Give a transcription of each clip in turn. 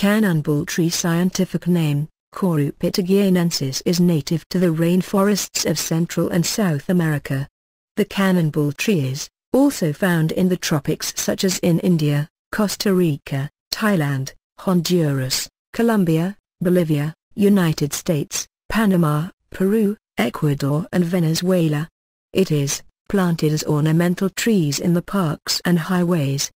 Cannonball tree scientific name, Corypitigianensis is native to the rainforests of Central and South America. The cannonball tree is, also found in the tropics such as in India, Costa Rica, Thailand, Honduras, Colombia, Bolivia, United States, Panama, Peru, Ecuador and Venezuela. It is, planted as ornamental trees in the parks and highways,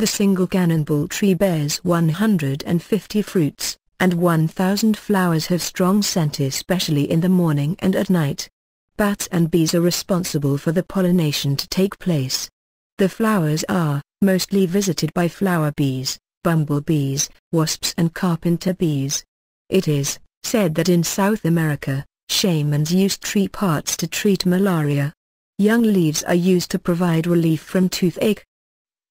the single cannonball tree bears 150 fruits, and 1,000 flowers have strong scent especially in the morning and at night. Bats and bees are responsible for the pollination to take place. The flowers are, mostly visited by flower bees, bumblebees, wasps and carpenter bees. It is, said that in South America, shamans use tree parts to treat malaria. Young leaves are used to provide relief from toothache,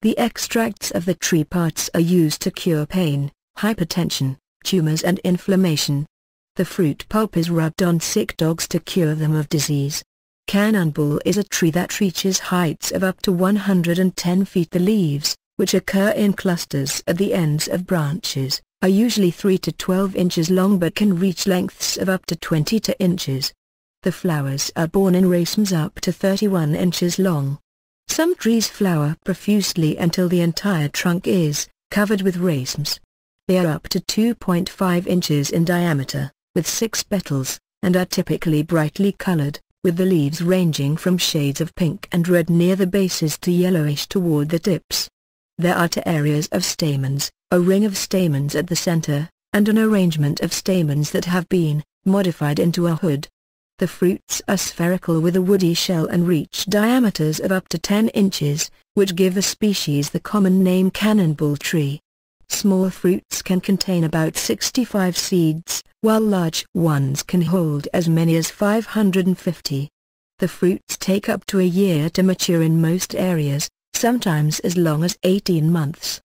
the extracts of the tree parts are used to cure pain, hypertension, tumors and inflammation. The fruit pulp is rubbed on sick dogs to cure them of disease. Cannonball is a tree that reaches heights of up to 110 feet. The leaves, which occur in clusters at the ends of branches, are usually 3 to 12 inches long but can reach lengths of up to 20 to inches. The flowers are borne in racemes up to 31 inches long. Some trees flower profusely until the entire trunk is covered with racemes. They are up to 2.5 inches in diameter, with six petals, and are typically brightly colored, with the leaves ranging from shades of pink and red near the bases to yellowish toward the tips. There are two areas of stamens, a ring of stamens at the center, and an arrangement of stamens that have been modified into a hood, the fruits are spherical with a woody shell and reach diameters of up to 10 inches, which give the species the common name cannonball tree. Small fruits can contain about 65 seeds, while large ones can hold as many as 550. The fruits take up to a year to mature in most areas, sometimes as long as 18 months.